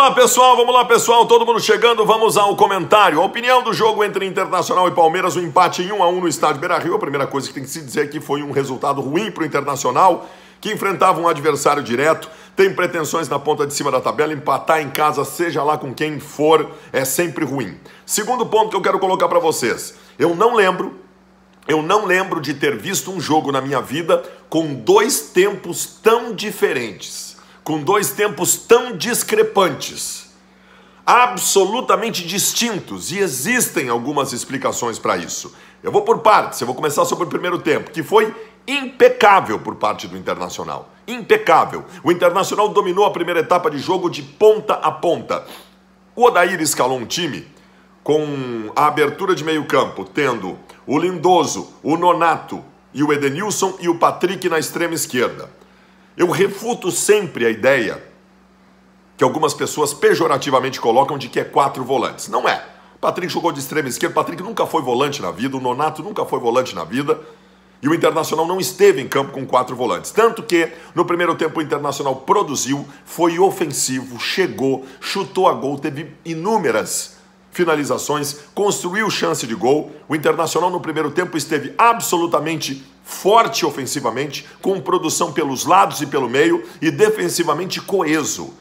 lá, pessoal, vamos lá, pessoal. Todo mundo chegando, vamos ao comentário. A opinião do jogo entre Internacional e Palmeiras, o um empate em 1 a 1 no estádio Beira-Rio. A primeira coisa que tem que se dizer é que foi um resultado ruim para o Internacional, que enfrentava um adversário direto, tem pretensões na ponta de cima da tabela, empatar em casa, seja lá com quem for, é sempre ruim. Segundo ponto que eu quero colocar para vocês. Eu não lembro eu não lembro de ter visto um jogo na minha vida com dois tempos tão diferentes com dois tempos tão discrepantes, absolutamente distintos, e existem algumas explicações para isso. Eu vou por partes, eu vou começar sobre o primeiro tempo, que foi impecável por parte do Internacional. Impecável. O Internacional dominou a primeira etapa de jogo de ponta a ponta. O Odair escalou um time com a abertura de meio-campo, tendo o Lindoso, o Nonato e o Edenilson e o Patrick na extrema esquerda. Eu refuto sempre a ideia que algumas pessoas pejorativamente colocam de que é quatro volantes. Não é. Patrick jogou de extrema esquerda, Patrick nunca foi volante na vida, o Nonato nunca foi volante na vida. E o Internacional não esteve em campo com quatro volantes. Tanto que, no primeiro tempo, o Internacional produziu, foi ofensivo, chegou, chutou a gol, teve inúmeras finalizações, construiu chance de gol. O Internacional, no primeiro tempo, esteve absolutamente forte ofensivamente, com produção pelos lados e pelo meio, e defensivamente coeso.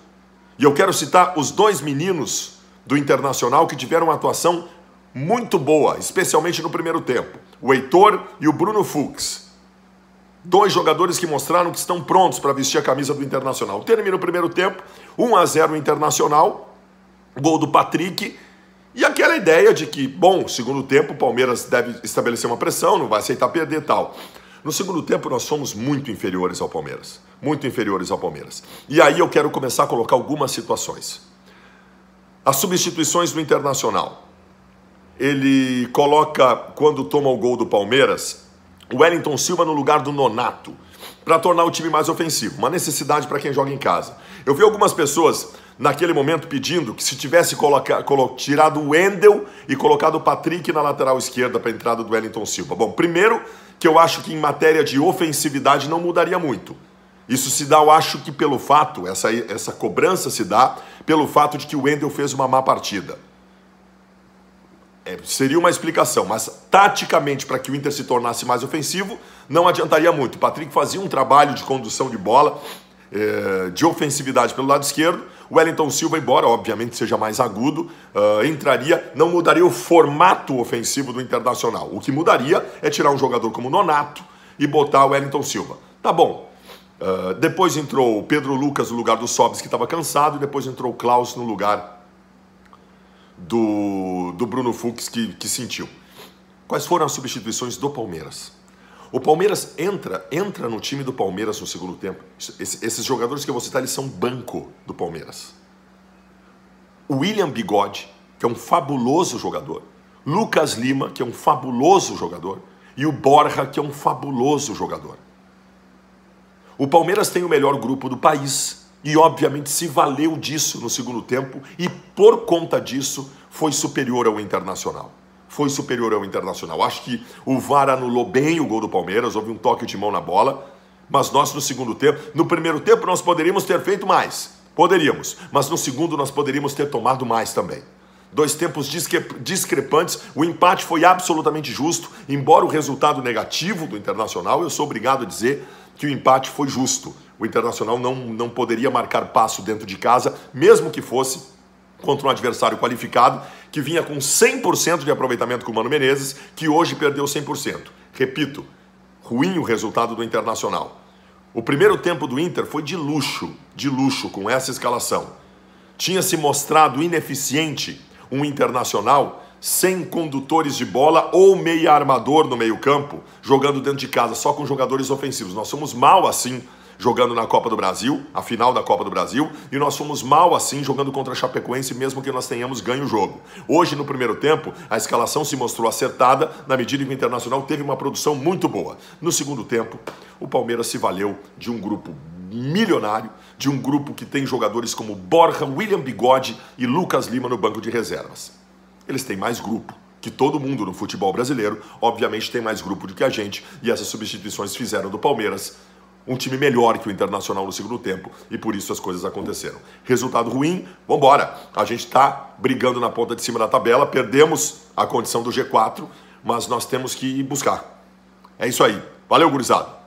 E eu quero citar os dois meninos do Internacional que tiveram uma atuação muito boa, especialmente no primeiro tempo: o Heitor e o Bruno Fuchs. Dois jogadores que mostraram que estão prontos para vestir a camisa do Internacional. Termina o primeiro tempo, 1 a 0 Internacional, gol do Patrick. E aquela ideia de que, bom, segundo tempo, o Palmeiras deve estabelecer uma pressão, não vai aceitar perder tal. No segundo tempo, nós somos muito inferiores ao Palmeiras. Muito inferiores ao Palmeiras. E aí eu quero começar a colocar algumas situações. As substituições do Internacional. Ele coloca, quando toma o gol do Palmeiras, o Wellington Silva no lugar do Nonato, para tornar o time mais ofensivo. Uma necessidade para quem joga em casa. Eu vi algumas pessoas naquele momento pedindo que se tivesse tirado o Wendel e colocado o Patrick na lateral esquerda para a entrada do Wellington Silva. Bom, primeiro que eu acho que em matéria de ofensividade não mudaria muito. Isso se dá, eu acho que pelo fato, essa, essa cobrança se dá pelo fato de que o Wendel fez uma má partida. É, seria uma explicação, mas taticamente, para que o Inter se tornasse mais ofensivo, não adiantaria muito. O Patrick fazia um trabalho de condução de bola, é, de ofensividade pelo lado esquerdo, Wellington Silva, embora obviamente seja mais agudo, uh, entraria, não mudaria o formato ofensivo do Internacional. O que mudaria é tirar um jogador como Nonato e botar o Wellington Silva. Tá bom. Uh, depois entrou o Pedro Lucas no lugar do Sobis, que estava cansado, e depois entrou o Klaus no lugar do, do Bruno Fux, que, que sentiu. Quais foram as substituições do Palmeiras? O Palmeiras entra, entra no time do Palmeiras no segundo tempo. esses jogadores que eu vou citar, eles são banco do Palmeiras. William Bigode, que é um fabuloso jogador. Lucas Lima, que é um fabuloso jogador. E o Borja, que é um fabuloso jogador. O Palmeiras tem o melhor grupo do país e, obviamente, se valeu disso no segundo tempo e, por conta disso, foi superior ao Internacional foi superior ao Internacional. Acho que o VAR anulou bem o gol do Palmeiras, houve um toque de mão na bola, mas nós no segundo tempo, no primeiro tempo nós poderíamos ter feito mais, poderíamos, mas no segundo nós poderíamos ter tomado mais também. Dois tempos discrepantes, o empate foi absolutamente justo, embora o resultado negativo do Internacional, eu sou obrigado a dizer que o empate foi justo. O Internacional não, não poderia marcar passo dentro de casa, mesmo que fosse contra um adversário qualificado que vinha com 100% de aproveitamento com o Mano Menezes, que hoje perdeu 100%. Repito, ruim o resultado do Internacional. O primeiro tempo do Inter foi de luxo, de luxo com essa escalação. Tinha se mostrado ineficiente um Internacional sem condutores de bola ou meia armador no meio-campo, jogando dentro de casa só com jogadores ofensivos. Nós somos mal assim jogando na Copa do Brasil, a final da Copa do Brasil, e nós fomos mal assim jogando contra a Chapecoense, mesmo que nós tenhamos ganho o jogo. Hoje, no primeiro tempo, a escalação se mostrou acertada na medida em que o Internacional teve uma produção muito boa. No segundo tempo, o Palmeiras se valeu de um grupo milionário de um grupo que tem jogadores como Borja, William Bigode e Lucas Lima no banco de reservas. Eles têm mais grupo que todo mundo no futebol brasileiro, obviamente tem mais grupo do que a gente, e essas substituições fizeram do Palmeiras um time melhor que o Internacional no segundo tempo e por isso as coisas aconteceram. Resultado ruim, vambora. A gente está brigando na ponta de cima da tabela, perdemos a condição do G4, mas nós temos que buscar. É isso aí. Valeu, gurizada.